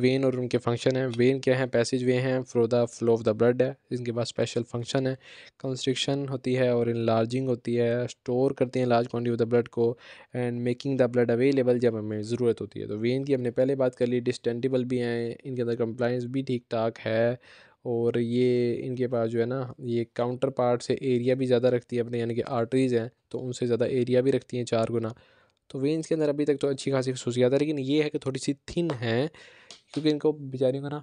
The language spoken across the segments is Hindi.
वेन और उनके फंक्शन हैं वेन क्या है पैसेज वे हैं for the flow of the blood है इनके पास स्पेशल फंक्शन है कंस्ट्रिक्शन होती है और इनलार्जिंग होती है स्टोर करते हैं large quantity of the blood को and making the blood available जब हमें ज़रूरत होती है तो वेन की हमने पहले बात कर ली डिस्टेंटेबल भी हैं इनके अंदर कंप्लाइंस भी ठीक ठाक है और ये इनके पास जो है ना ये काउंटर पार्ट से एरिया भी ज़्यादा रखती है अपने यानी कि आर्टरीज़ हैं तो उनसे ज़्यादा एरिया भी रखती हैं चार गुना तो वेंस के अंदर अभी तक तो अच्छी खासी खसूसियात है लेकिन ये है कि थोड़ी सी थिन है क्योंकि इनको बेचारियों को ना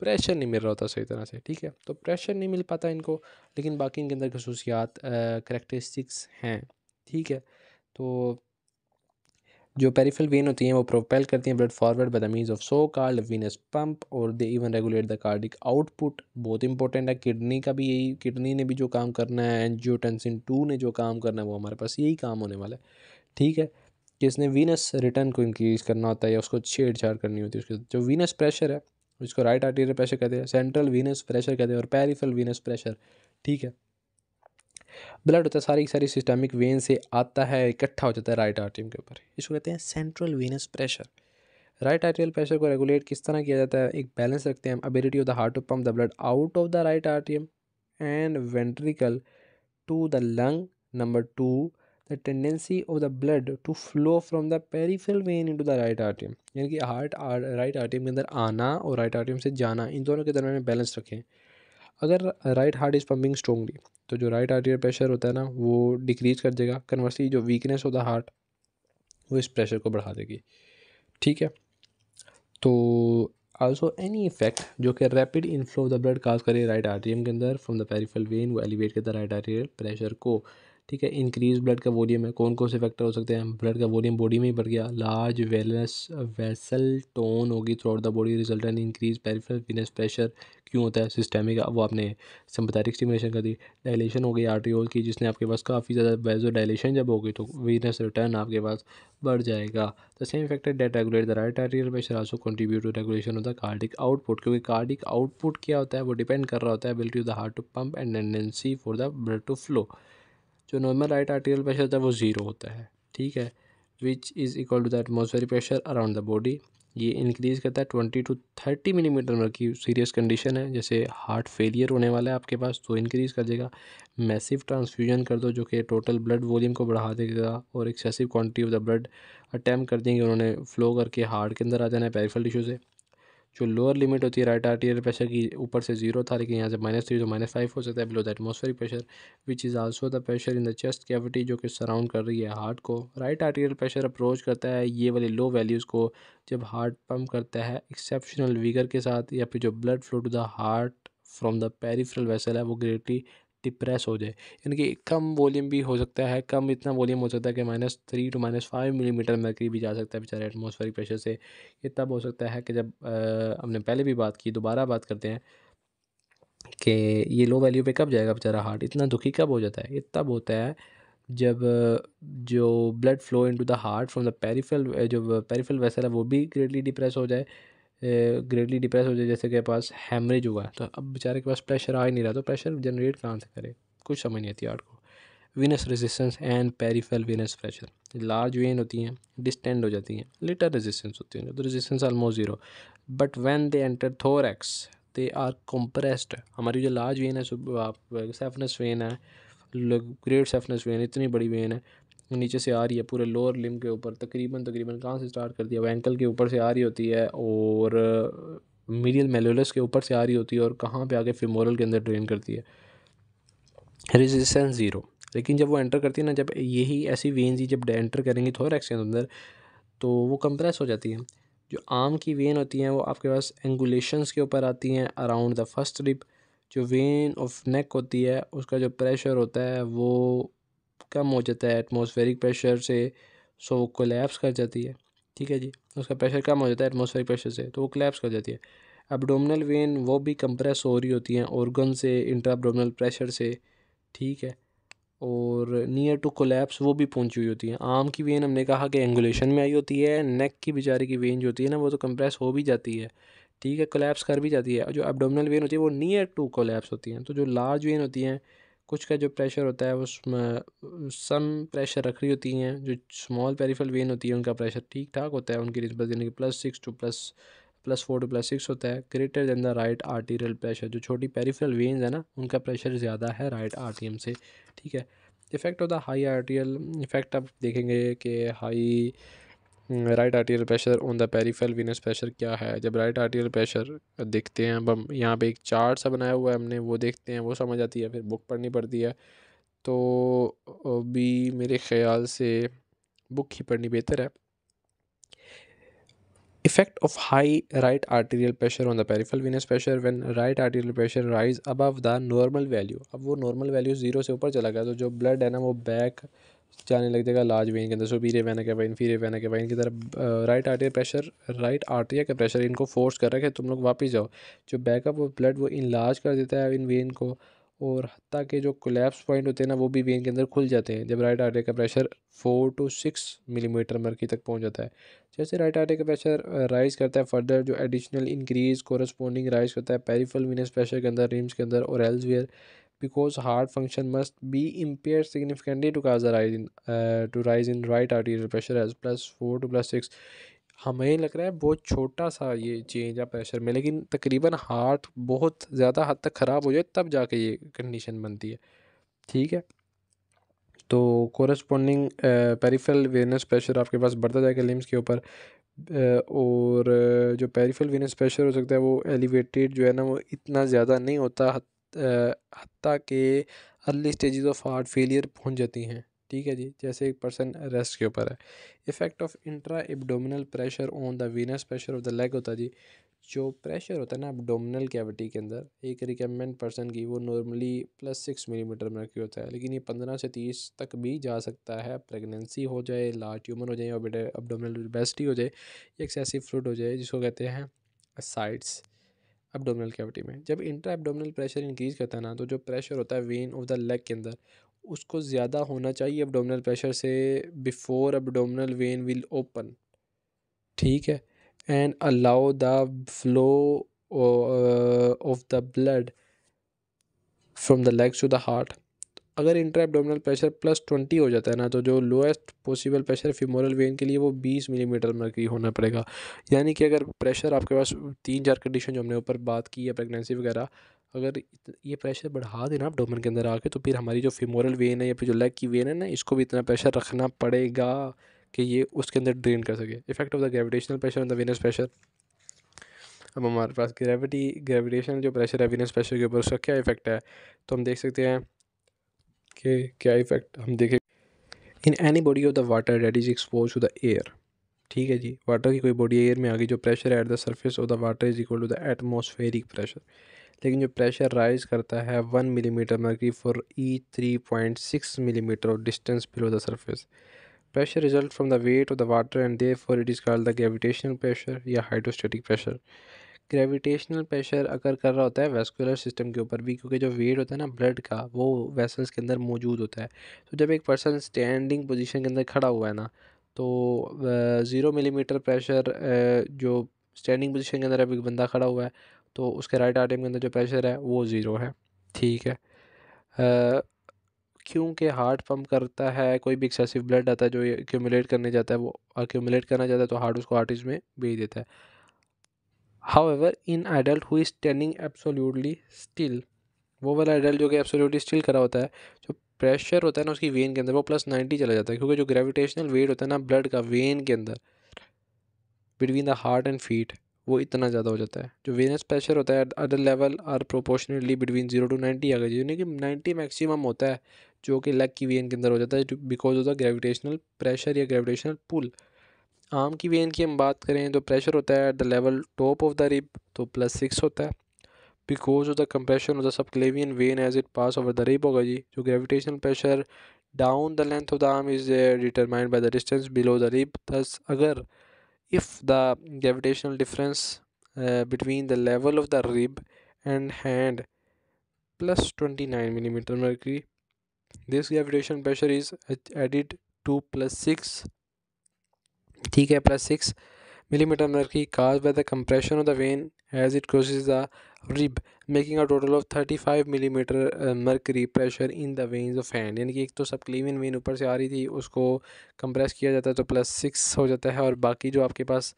प्रेशर नहीं मिल रहा होता सही तरह से ठीक है तो प्रेशर नहीं मिल पाता इनको लेकिन बाकी इनके अंदर खसूसियात करेक्टरिस्टिक्स हैं ठीक है तो जो पेरीफिल वेन होती हैं वो प्रोपेल करती हैं blood forward the means of so called venous pump और they even regulate the cardiac output बहुत इंपॉर्टेंट है किडनी का भी यही किडनी ने भी जो काम करना है एनजियोटेंसिन टू ने जो काम करना है वो हमारे पास यही काम होने वाला है ठीक है कि इसने वीनस रिटर्न को इंक्रीज़ करना होता है या उसको छेड़छाड़ करनी होती है उसके जो वीनस प्रेशर है उसको राइट आर्टीरियर प्रेशर कहते हैं सेंट्रल वीनस प्रेशर कहते हैं और पैरिफल वीनस प्रेशर ठीक है ब्लड होता है सारी की सारी सिस्टमिक वेन से आता है इकट्ठा हो जाता है राइट आर्टियम के ऊपर इसको कहते हैं central Venus pressure right atrial pressure को रेगुलेट किस तरह किया जाता है एक बैलेंस रखते हैं ability of the heart to pump the blood out of the right आर्टियम and ventricle to the lung number two the tendency of the blood to flow from the peripheral when in to the right आर्टियम यानी कि हार्ट राइट आर्टियम के अंदर आना और राइट आर्टियम से जाना इन दोनों के दरम्यान बैलेंस रखें अगर right heart is pumping strongly तो जो राइट आर्टियर प्रेशर होता है ना वो डिक्रीज कर देगा कन्वर्सली जो वीकनेस होता द हार्ट वो इस प्रेशर को बढ़ा देगी ठीक है तो आल्सो एनी इफेक्ट जो कि rapid inflow of the blood cause करे राइट आर्टियम के अंदर फ्रॉम द पेरीफल वेन वो एलिवेट करता है राइट आर्टियर प्रेशर को ठीक है इंक्रीज ब्लड का वॉल्यूम है कौन कौन से फैक्टर हो सकते हैं ब्लड का वॉल्यूम बॉडी में ही बढ़ गया लार्ज वेलस वेसल टोन होगी throughout the body result and increase peripheral venous pressure क्यों होता है सिस्टेमिक वो आपने सिंपथेटिक स्टिमुलेशन कर दी डायलेशन हो गई आर्टियोल की जिसने आपके पास काफ़ी ज़्यादा बेजो डायलेशन जब होगी तो वीनस रिटर्न आपके पास बढ़ जाएगा the same factor that regulate the right atrial pressure also contribute to regulation of the cardiac output क्योंकि कार्डिक आउटपुट क्या होता है वो डिपेंड कर रहा होता है ability of the heart to pump and tendency for the blood to flow जो नॉर्मल राइट आर्टिकल प्रेशर होता है वो ज़ीरो होता है ठीक है which is equal to the atmospheric pressure around the body ये इंक्रीज़ करता है ट्वेंटी टू थर्टी मिलीमीटर मतलब की सीरियस कंडीशन है जैसे हार्ट फेलियर होने वाला है आपके पास तो इंक्रीज़ कर देगा मैसिव ट्रांसफ्यूजन कर दो जो कि टोटल ब्लड वॉल्यूम को बढ़ा देगा और excessive quantity of the blood attempt कर देंगे उन्होंने फ्लो करके हार्ट के अंदर आ जाना है पेरिफल टिश्यू से जो लोअर लिमिट होती है राइट आर्टीरियल प्रेशर की ऊपर से जीरो था लेकिन यहाँ से माइनस थ्री तो माइनस फाइव हो सकता है below the atmospheric pressure which is also the pressure in the chest cavity जो कि सराउंड कर रही है हार्ट को राइट आर्टीरियल प्रेशर अप्रोच करता है ये वाले लो वैल्यूज़ को जब हार्ट पम्प करता है एक्सेप्शनल वीगर के साथ या फिर जो blood flow to the heart from the peripheral vessel है वो ग्रेटली डिप्रेस हो जाए यानी कि कम वॉल्यूम भी हो सकता है कम इतना वॉल्यूम हो सकता है कि minus three to minus five millimetre mercury भी जा सकता है बेचारे एटमोसफेरिक प्रेशर से ये तब हो सकता है कि जब आ, हमने पहले भी बात की दोबारा बात करते हैं कि ये लो वैल्यू पे कब जाएगा बेचारा हार्ट इतना दुखी कब हो जाता है ये तब होता है जब जो blood flow into the heart from the peripheral जो पेरीफल वेसल है वो भी ग्रेटली डिप्रेस हो जाए ग्रेटली डिप्रेस हो जाए जैसे कि पास हैमरेज हुआ है तो अब बेचारे के पास प्रेशर आ ही नहीं रहा तो प्रेशर जनरेट कहाँ से करे कुछ समझ नहीं आती आर्ट को venous resistance and peripheral venous pressure large vein होती हैं डिस्टेंड हो जाती हैं लिटर रेजिस्टेंस होती है तो resistance almost zero but when they enter एक्स दे आर कंप्रेस्ड हमारी जो लार्ज वेन है सेफनस वेन है ग्रेट सेफनस वेन इतनी बड़ी वेन है नीचे से आ रही है पूरे लोअर लिम के ऊपर तकरीबन तकरीबन कहाँ से स्टार्ट कर दिया वो एंकल के ऊपर से आ रही होती है और मीडियल मेलोलस के ऊपर से आ रही होती है और कहाँ पे आके फिमोरल के अंदर ड्रेन करती है रेजिस्टेंस ज़ीरो लेकिन जब वो एंटर करती है ना जब यही ऐसी वेन ही जब एंटर करेंगी एक्स के अंदर तो वो कंप्रेस हो जाती है जो आम की वेन होती हैं वो आपके पास एंगुलेशंस के ऊपर आती हैं अराउंड द फर्स्ट रिप जो वेन ऑफ नेक होती है उसका जो प्रेशर होता है वो कम हो जाता है एटमोसफेरिक प्रेशर से सो वो कोलेप्स कर जाती है ठीक है जी उसका प्रेशर कम हो जाता है एटमोसफेरिक प्रेशर से तो वो कोलेप्स कर जाती है एबडोमिनल वेन वो भी कंप्रेस हो रही होती हैं ऑर्गन से इंट्रा एबडोमिनल प्रेशर से ठीक है और नियर टू कोलेप्स वो भी पहुंची हुई होती हैं आम की वेन हमने कहा कि एंगुलेशन में आई होती है नेक की बेचारे की वेन जो होती है ना वो तो कंप्रेस हो भी जाती है ठीक है कोलेप्स कर भी जाती है जो एबडोमिनल वेन होती है वो नियर टू कोलेप्स होती हैं तो जो लार्ज वेन होती हैं कुछ का जो प्रेशर होता है वो सम प्रेशर रख रही होती हैं जो स्मॉल पेरीफल वेन होती है उनका प्रेशर ठीक ठाक होता है उनकी नस्बत यानी कि plus six to plus plus four to plus six होता है greater than the right arterial pressure जो छोटी पेरीफल वेन्स है ना उनका प्रेशर ज़्यादा है राइट आर से ठीक है effect of the high arterial effect आप देखेंगे कि high right arterial pressure on the peripheral venous pressure क्या है जब राइट आर्टीरियल प्रेशर देखते हैं अब हम यहाँ पे एक चार्ट सा बनाया हुआ है हमने वो देखते हैं वो समझ आती है फिर बुक पढ़नी पड़ती है तो अभी मेरे ख्याल से बुक ही पढ़नी बेहतर है effect of high right arterial pressure on the peripheral venous pressure when right arterial pressure rise above the normal value अब वो नॉर्मल वैल्यू ज़ीरो से ऊपर चला गया तो जो ब्लड है ना वो बैक जाने लग जाएगा लार्ज वेन के अंदर सुपीरियर वेना कैवा वैन के कैवा की तरफ राइट आर्टिया प्रेशर राइट आर्टिया का प्रेशर इनको फोर्स कर रहा है कि तुम लोग वापस जाओ जो बैकअप ऑफ ब्लड वो इन लार्ज कर देता है इन वेन को और हती के जो कोलेप्स पॉइंट होते हैं ना वो भी वेन के अंदर खुल जाते हैं जब राइट आर्टिया का pressure four to six millimetre की तक पहुंच जाता है जैसे राइट आर्टिया का प्रेशर राइज करता है फर्दर जो एडिशनल इंक्रीज कोरस्पॉन्डिंग राइज करता है पेरीफल वीनस प्रेशर के अंदर रिम्स के अंदर और elsewhere because heart function must be impaired significantly to cause a rise in uh, to rise in right arterial pressure as plus four to plus six हमें लग रहा है बहुत छोटा सा ये चेंज है प्रेशर में लेकिन तकरीबन हार्ट बहुत ज़्यादा हद तक ख़राब हो जाए तब जाके ये कंडीशन बनती है ठीक है तो कोरस्पॉन्डिंग पेरिफेरल वेनस प्रेशर आपके पास बढ़ता जाएगा लिम्स के ऊपर uh, और uh, जो पेरिफेरल वेनस प्रेशर हो सकता है वो एलिवेटेड जो है ना वो इतना ज़्यादा नहीं होता हती के early stages of heart failure पहुंच जाती हैं ठीक है जी जैसे एक पर्सन रेस्ट के ऊपर है effect of intra abdominal pressure on the venous pressure of the leg होता है जी जो प्रेशर होता है ना एबडोमिनल कैविटी के अंदर एक रिकमेंड पर्सन की वो नॉर्मली प्लस सिक्स मिलीमीटर में रखी होता है लेकिन ये पंद्रह से तीस तक भी जा सकता है प्रेगनेंसी हो जाए लार्ज ट्यूमर हो जाए और बेटे एब्डोमिनल बेस्टी हो जाए एक्सेसिव फ्रूट हो जाए जिसको कहते हैं साइड्स एबडोमिनल कैविटी में जब इंट्रा एबडोमिनल प्रेशर इंक्रीज़ करता है ना तो जो प्रेशर होता है वेन ऑफ द लेग के अंदर उसको ज़्यादा होना चाहिए एबडोमिनल प्रेशर से before abdominal vein will open ठीक है and allow the flow of the blood from the legs to the heart अगर inter abdominal pressure plus twenty हो जाता है ना तो जो lowest possible pressure femoral vein के लिए वो बीस मिलीमीटर मर्करी होना पड़ेगा यानी कि अगर प्रेशर आपके पास तीन चार कंडीशन जो हमने ऊपर बात की है प्रेगनेंसी वगैरह अगर ये प्रेशर बढ़ा देना आप डोमन के अंदर आके तो फिर हमारी जो फिमोरल वेन है या फिर जो लेग की वेन है ना इसको भी इतना प्रेशर रखना पड़ेगा कि ये उसके अंदर ड्रेन कर सके effect of the gravitational pressure on the venous pressure अब हमारे पास ग्रेविटी ग्रेविटेशनल जो प्रेशर है वेनस प्रेशर के ऊपर उसका क्या इफेक्ट है तो हम देख सकते हैं के क्या इफ़ेक्ट हम देखें in any body of the water that is expose to the air ठीक है जी वाटर की कोई बॉडी एयर में आ गई जो pressure at the surface of the water is equal to the atmospheric pressure लेकिन जो प्रेशर राइज करता है one millimetre mercury for e three point six millimetre of distance below the surface pressure result from the weight of the water and therefore it is called the gravitational pressure या हाइड्रोस्टेटिक प्रेशर ग्रेविटेशनल प्रेशर अगर कर रहा होता है वेस्कुलर सिस्टम के ऊपर भी क्योंकि जो वेट होता है ना ब्लड का वो वेसल्स के अंदर मौजूद होता है तो जब एक पर्सन स्टैंडिंग पोजीशन के अंदर खड़ा हुआ है ना तो ज़ीरो मिलीमीटर प्रेशर जो स्टैंडिंग पोजीशन के अंदर अभी बंदा खड़ा हुआ है तो उसके राइट आर्टिम के अंदर जो प्रेशर है वो ज़ीरो है ठीक है क्योंकि हार्ट पम्प करता है कोई भी एक्सेसिव ब्लड आता है जो एक्यूमुलेट करने जाता है वो एक्यूमुलेट करना चाहता है तो हार्ट उसको आर्टिस्ट में भेज देता है however in adult who is standing absolutely still वो वाला एडल्ट जो कि एब्सोल्यूटली स्टिल करा होता है जो प्रेशर होता है ना उसकी वेन के अंदर वो प्लस नाइन्टी चला जाता है क्योंकि जो ग्रेविटेशनल वेट होता है ना ब्लड का वेन के अंदर between the heart and feet वो इतना ज़्यादा हो जाता है जो वेनस प्रेशर होता है other level are proportionally between zero to ninety आ गई यानी कि नाइन्टी मैक्सिमम होता है जो कि लेग की वेन के अंदर हो जाता है because of the gravitational pressure या ग्रेविटेशनल पुल आम की वेन की हम बात करें तो प्रेशर होता है at the level top of the rib तो प्लस सिक्स होता है because of the compression of the clavian vein as it pass over the rib होगा जी जो gravitational pressure down the length of the arm is determined by the distance below the rib दस अगर if the gravitational difference between the level of the rib and hand plus plus 29 millimeter mercury this gravitation pressure is added to plus six ठीक है plus six cause by the compression of the vein as it as the rib making a total of thirty five millimeter mercury pressure in the veins of hand यानी कि एक तो सब क्लीविन वेन ऊपर से आ रही थी उसको कंप्रेस किया जाता है तो प्लस सिक्स हो जाता है और बाकी जो आपके पास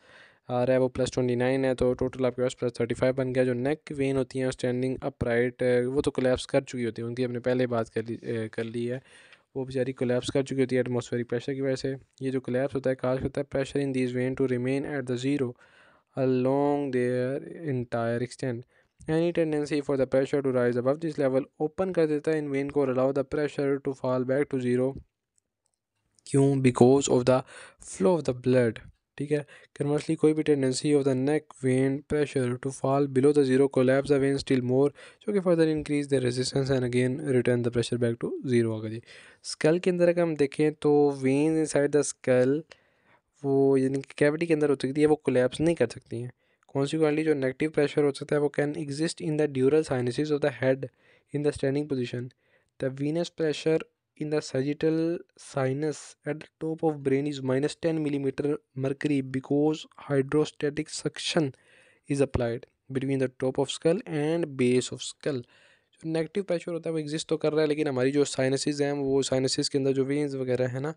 आ रहा है वो प्लस ट्वेंटी नाइन है तो टोटल आपके पास प्लस थर्टी फाइव बन गया जो नेक वेन होती हैं स्टैंडिंग अपराइट वो तो कोलेप्स कर चुकी होती है उनकी हमने पहले बात कर ली कर ली है वो बेचारी कोलेप्स कर चुकी होती है एटमोसफेरिक प्रेशर की वजह से ये जो कोलेप्स होता है काश होता है pressure in this vein to remain at the zero along their entire extend any tendency for the pressure to rise above this level open कर देता है इन वेन को allow the pressure to fall back to zero क्यों because of the flow of the blood ठीक है कन्वर्सली कोई भी tendency of the neck vein pressure to fall below the zero collapse the vein still more जो कि further increase the resistance and again return the pressure back to zero होगा जी स्कैल के अंदर अगर हम देखें तो vein inside the skull वो यानी कैविटी के अंदर हो सकती है वो कोलैप्स नहीं कर सकती हैं कॉन्सिक्वेंटली जो नेगेटिव प्रेशर हो सकता है वो can exist in the dural sinuses of the head in the standing position the venous pressure in in the sagittal sinus at the top of brain is minus 10 millimeter because hydrostatic suction is applied applied the top of skull and base of skull जो नेगेटिव प्रेशर होता है वो एग्जिस्ट तो कर रहा है लेकिन हमारी जो साइनसिस हैं वो साइनसिस के अंदर जो वेंस वगैरह हैं ना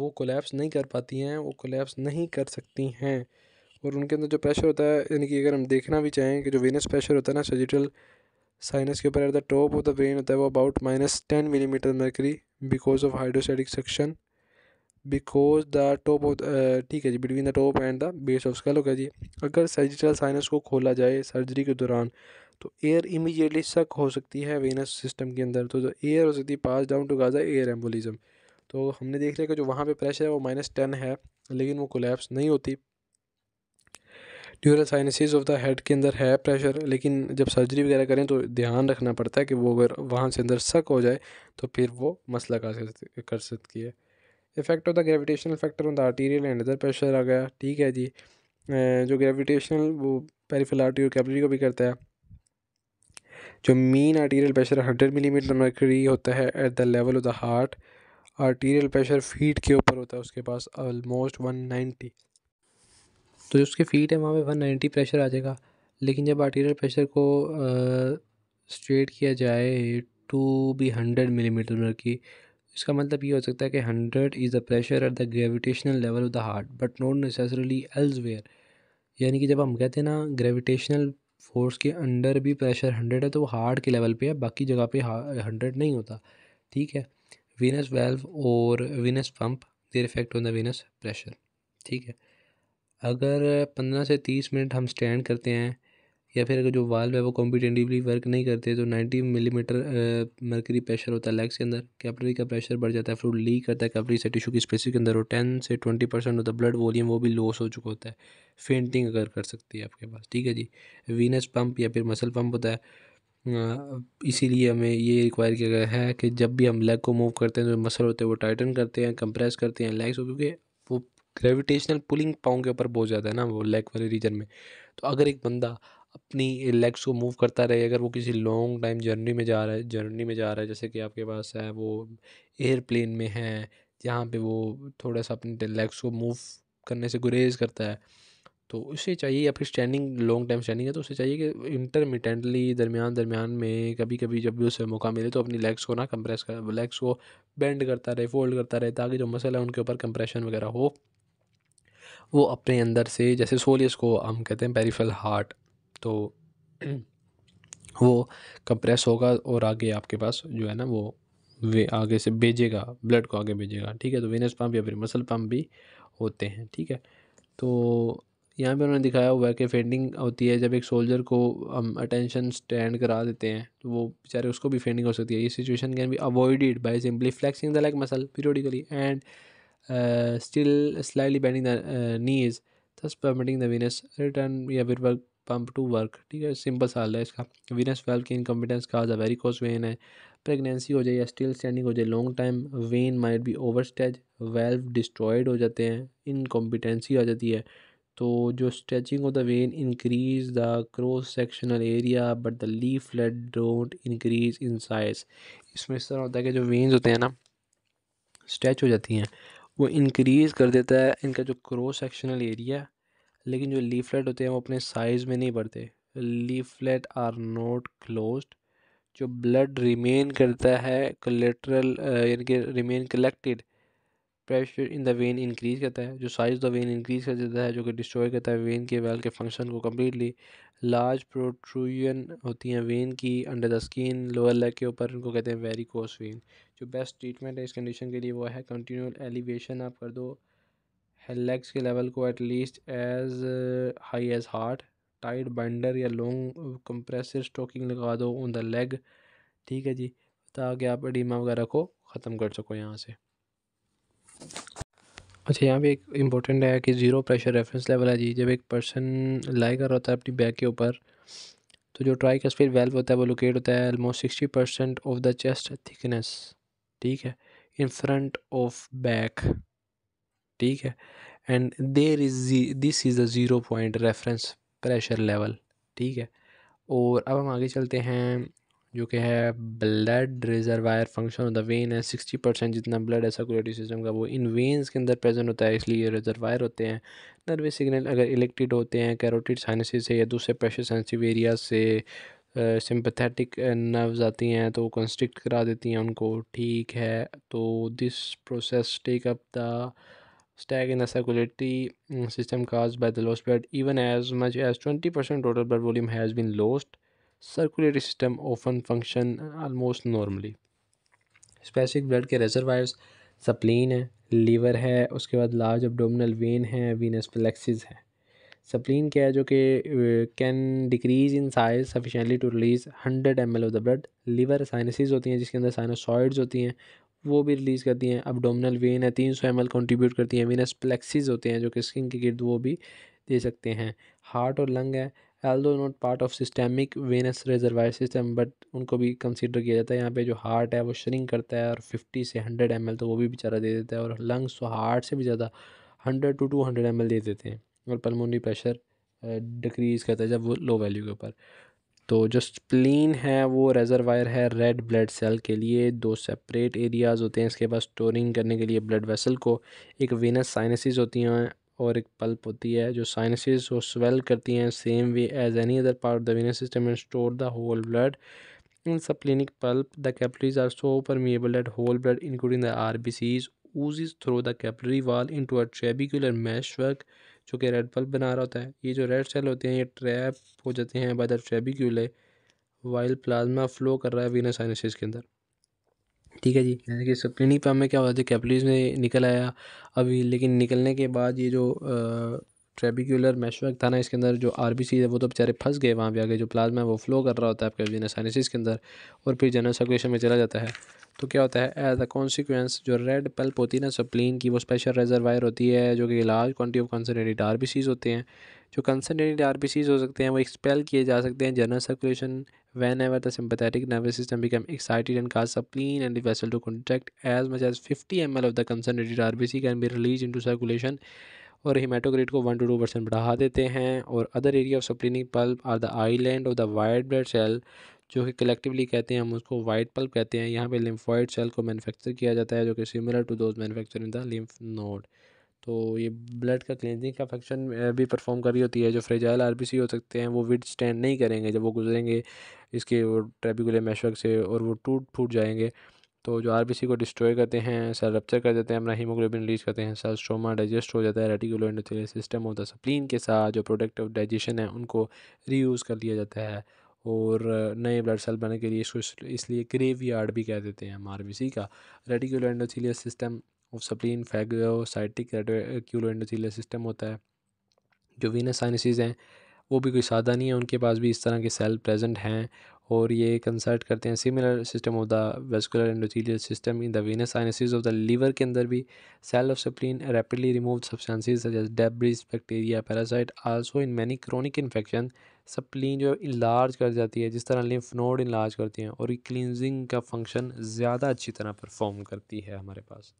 वो कोलेप्स नहीं कर पाती हैं वो कोलेप्स नहीं कर सकती हैं और उनके अंदर जो प्रेशर होता है यानी कि अगर हम देखना भी चाहें कि जो वेनस प्रेशर होता है ना सजिटल साइनस के ऊपर at the top of the brain होता है वो about minus ten millimeter mercury because of hydrostatic section because the top of ठीक है जी between the top and the base of skull होगा जी अगर सर्जिकल साइनस को खोला जाए सर्जरी के दौरान तो एयर इमीजिएटली सक हो सकती है वेनस सिस्टम के अंदर तो जो एयर हो सकती है पास डाउन टू गाजा एयर एम्बोलिज्म तो हमने देख लिया कि जो वहाँ पे प्रेशर है वो माइनस टेन है लेकिन वो कोलेप्स नहीं होती dural sinuses of the head के अंदर है प्रेशर लेकिन जब सर्जरी वगैरह करें तो ध्यान रखना पड़ता है कि वो अगर वहाँ से अंदर सक हो जाए तो फिर वो मसला कर कर सकती है effect of the gravitational factor on the arterial and other pressure आ गया ठीक है जी जो ग्रेविटेशनल वो पेरिफेरल आर्टी कैपिलरी को भी करता है जो main arterial pressure hundred millimeter mercury होता है at the level of the heart arterial pressure feet के ऊपर होता है उसके पास ऑलमोस्ट वन नाइन्टी तो जो उसके फीट है वहाँ पे वन नाइन्टी प्रेशर आ जाएगा लेकिन जब आर्टीरियल प्रेशर को स्ट्रेट किया जाए टू बी हंड्रेड मिलीमीटर की इसका मतलब ये हो सकता है कि hundred is the pressure at the gravitational level of the heart but not necessarily elsewhere यानी कि जब हम कहते हैं ना ग्रेविटेशनल फोर्स के अंडर भी प्रेशर हंड्रेड है तो वो हार्ट के लेवल पे है बाकी जगह पे हंड्रेड नहीं होता ठीक है वीनस वेल्व और venous pump their effect on the venous pressure ठीक है अगर पंद्रह से तीस मिनट हम स्टैंड करते हैं या फिर अगर जो वाल्व है वो कॉम्पिटेटिवली वर्क नहीं करते तो नाइन्टी मिलीमीटर मरकरी प्रेशर होता है लेग्स के अंदर कैपलरी का प्रेशर बढ़ जाता है फ्लूड लीक करता है कैपलरी से टिशू की स्पेसिस के अंदर और टेन से ट्वेंटी परसेंट होता है ब्लड वॉल्यूम वो भी लॉस हो चुका होता है फेंटिंग अगर कर सकती है आपके पास ठीक है जी वीनस पम्प या फिर मसल पम्प होता है इसीलिए हमें ये रिक्वायर किया गया है कि जब भी हम लेग को मूव करते हैं तो मसल होते हैं वो टाइटन करते हैं कंप्रेस करते हैं लेग्स को क्योंकि ग्रेविटेशनल पुलिंग पाओ के ऊपर बहुत ज़्यादा है ना वो लेग वाले रीजन में तो अगर एक बंदा अपनी लेग्स को मूव करता रहे अगर वो किसी लॉन्ग टाइम जर्नी में जा रहा है जर्नी में जा रहा है जैसे कि आपके पास है वो एयरप्लेन में है जहाँ पे वो थोड़ा सा अपने लेग्स को मूव करने से गुरेज करता है तो उसे चाहिए या फिर स्टैंडिंग लॉन्ग टाइम स्टैंडिंग है तो उसे चाहिए कि इंटरमीडेंटली दरमियान दरमियान में कभी कभी जब भी उसे मौका मिले तो अपनी लेग्स को ना कंप्रेस कर लेग्स को बेंड करता रहे फोल्ड करता रहे ताकि जो मसल है उनके ऊपर कंप्रेशन वगैरह हो वो अपने अंदर से जैसे सोलियस को हम कहते हैं पेरीफल हार्ट तो वो कंप्रेस होगा और आगे आपके पास जो है ना वो वे आगे से भेजेगा ब्लड को आगे भेजेगा ठीक है तो वेनस पम्प या फिर मसल पम्प भी होते हैं ठीक है तो यहाँ पे उन्होंने दिखाया हुआ है कि फेंडिंग होती है जब एक सोल्जर को हम अटेंशन स्टैंड करा देते हैं तो वो बेचारे उसको भी फेंडिंग हो सकती है ये situation can be avoided by simply flexing the leg muscle periodically and Uh, still slightly bending the uh, knees thus permitting the venous return या फिर वर्क पंप टू वर्क ठीक है सिंपल सवाल है इसका वीनस वेल्व की इनकम्पिटेंस वेरी वेरिकोस वेन है प्रेगनेंसी हो जाए या स्टिल स्टैंडिंग हो जाए long time vein might be over stretch valve destroyed हो जाते हैं इनकम्पिटेंसी आ जाती है तो जो stretching of the vein increase the cross sectional area but the leaflet don't increase in size इसमें इस तरह होता है कि जो वेन्स होते हैं ना स्ट्रेच हो जाती हैं वो इंक्रीज़ कर देता है इनका जो क्रॉस सेक्शनल एरिया लेकिन जो लीफलेट होते हैं वो अपने साइज़ में नहीं बढ़ते लीफलेट आर नॉट क्लोज जो ब्लड रिमेन करता है कलेट्रल यानी कि remain collected pressure in the vein increase करता है जो साइज द वेन इंक्रीज कर देता है जो कि डिस्ट्रॉय करता है वेन के वेल के फंक्शन को कम्प्लीटली लार्ज प्रोट्रूजन होती हैं वेन की under the skin lower leg के ऊपर इनको कहते हैं वेरी कोस वेन जो बेस्ट ट्रीटमेंट है इस कंडीशन के लिए वो है कंटिन्यूल एलिवेशन आप कर दो लेग्स के लेवल को at least as high as heart tight binder या लॉन्ग कंप्रेसर स्टोकिंग लगा दो ऑन द लेग ठीक है जी ताकि आप एडीमा वगैरह को ख़त्म कर सको यहाँ से अच्छा यहाँ पे एक इम्पोर्टेंट है कि ज़ीरो प्रेशर रेफरेंस लेवल है जी जब एक पर्सन लाई कर होता है अपनी बैक के ऊपर तो जो ट्राई स्पीड वेल्व होता है वो लोकेट होता है almost sixty percent of the chest thickness ठीक है इन फ्रंट ऑफ बैक ठीक है and there is this is a zero point reference pressure level ठीक है और अब हम आगे चलते हैं जो कि है blood reservoir function of the vein है सिक्सटी परसेंट जितना ब्लड है सर्कुलेटरी सिस्टम का वो इन वेन्स के अंदर प्रेजेंट होता है इसलिए रिजर्वायर होते हैं नर्वस सिग्नल अगर इलेक्टेड होते हैं कैरोटिड साइनसिस से या दूसरे प्रेशर सेंसिटिव एरिया से सिंपथेटिक नर्व्स आती हैं तो कंस्ट्रिक्ट करा देती हैं उनको ठीक है तो this process take up the stag in the circulatory system cause by the loss blood even as much as twenty percent total blood volume has been lost circulatory system often function almost normally specific blood के रिजर्वायर्स सप्लीन है लीवर है उसके बाद लार्ज एब्डोमिनल वेन है वीनस फ्लेक्सिस है Spleen क्या है जो कि can decrease in size sufficiently to release hundred M L of the blood liver sinuses होती हैं जिसके अंदर साइनोसॉइड्स होती हैं वो भी रिलीज़ करती हैं अबडोमिनल वेन है तीन सौ एम एल कॉन्ट्रीब्यूट करती हैं वीनस प्लेक्सिस होते हैं जो कि स्किन के गिर्द वो भी दे सकते हैं हार्ट और लंग है although not part of systemic venous reservoir system but उनको भी कंसिडर किया जाता है यहाँ पे जो हार्ट है वो श्रिंक करता है और फिफ्टी से हंड्रेड एम तो वो भी बेचारा दे देता है और लंग्स तो हार्ट से भी ज़्यादा hundred to two hundred M दे देते हैं और पलमोनरी प्रेशर डिक्रीज़ करता है जब वो लो वैल्यू के ऊपर तो जो स्प्लीन है वो रेजरवायर है रेड ब्लड सेल के लिए दो सेपरेट एरियाज़ होते हैं इसके पास स्टोरिंग करने के लिए ब्लड वेसल को एक वेनस साइनसिस होती हैं और एक पल्प होती है जो साइनसिस वो स्वेल करती हैं same way as any other part of the venous system and store the whole blood in splenic pulp the capillaries are so permeable at whole blood including the R B Cs through through the into uh trabecular meshwork जो कि रेड बल्ब बना रहा होता है ये जो रेड सेल होते हैं ये ट्रैप हो जाते हैं by the trabeculae while plasma flow कर रहा है वीनस साइनसिस के अंदर ठीक है जी जैसे कि स्क्रीनिंग पर हमें क्या होता है कैपलीज में निकल आया अभी लेकिन निकलने के बाद ये जो ट्रेबिकुलर मैशवर्क था ना इसके अंदर जो आर बी सी है वो तो बेचारे फंस गए वहाँ पे आगे जो प्लाज्मा है वो फ्लो कर रहा होता है आपके जनरल साइनसिस के अंदर और फिर जनरल सर्कुलेशन में चला जाता है तो क्या होता है एज अ कॉन्सिक्वेंस जो रेड पल्प होती है ना स्प्लीन की वो स्पेशल रेजरवायर होती है जो कि large quantity of concentrated R B Cs होते हैं जो कंसनट्रेटेड आर बी सीज हो सकते हैं वो एक्सपेल किए जा सकते हैं general circulation whenever the sympathetic nervous system become excited and cause spleen and vessel to contact as much as fifty M L of the concentrated R B C can be release into circulation और हिमाटोग्रेट को वन टू टू परसेंट बढ़ा देते हैं और other area of splenic pulp are the island of the white blood cell जो कि कलेक्टिवली कहते हैं हम उसको वाइट पल्प कहते हैं यहाँ पे लिम्फॉइड सेल को मैनुफेक्चर किया जाता है जो कि similar to those manufacture in the lymph node तो ये ब्लड का क्लेंजिंग का फंक्शन भी परफॉर्म कर रही होती है जो फ्रेजाइल आर हो सकते हैं वो विड स्टैंड नहीं करेंगे जब वो गुजरेंगे इसके ट्रेबिकुलर मेशक से और वो टूट फूट जाएंगे तो जो आर को डिस्ट्रॉय करते हैं सेल रप्चर कर देते हैं अपना हीमोग्लोबिन रिलीज करते हैं सेल स्ट्रोमा डाइजेस्ट हो जाता है रेटिकुलर इंडस्ट्रियल सिस्टम होता है स्प्लीन के साथ जो प्रोडक्ट ऑफ डाइजेशन है उनको रीयूज़ कर लिया जाता है और नए ब्लड सेल बनने के लिए इसको इसलिए ग्रेव भी कह देते हैं हम आर का reticular endothelial system of spleen phagocytic reticular endothelial system होता है जो वीनस साइनसिस हैं वो भी कोई सादा नहीं है उनके पास भी इस तरह के सेल प्रेजेंट हैं और ये कंसर्ट करते हैं similar system of the vascular endothelial system in the venous sinuses of the liver के अंदर भी cell of spleen rapidly remove substances such as debris bacteria parasite also in many chronic infection spleen जो इलाज कर जाती है जिस तरह लिम्फ नोड इलाज करती हैं और ये क्लिनजिंग का फंक्शन ज़्यादा अच्छी तरह परफॉर्म करती है हमारे पास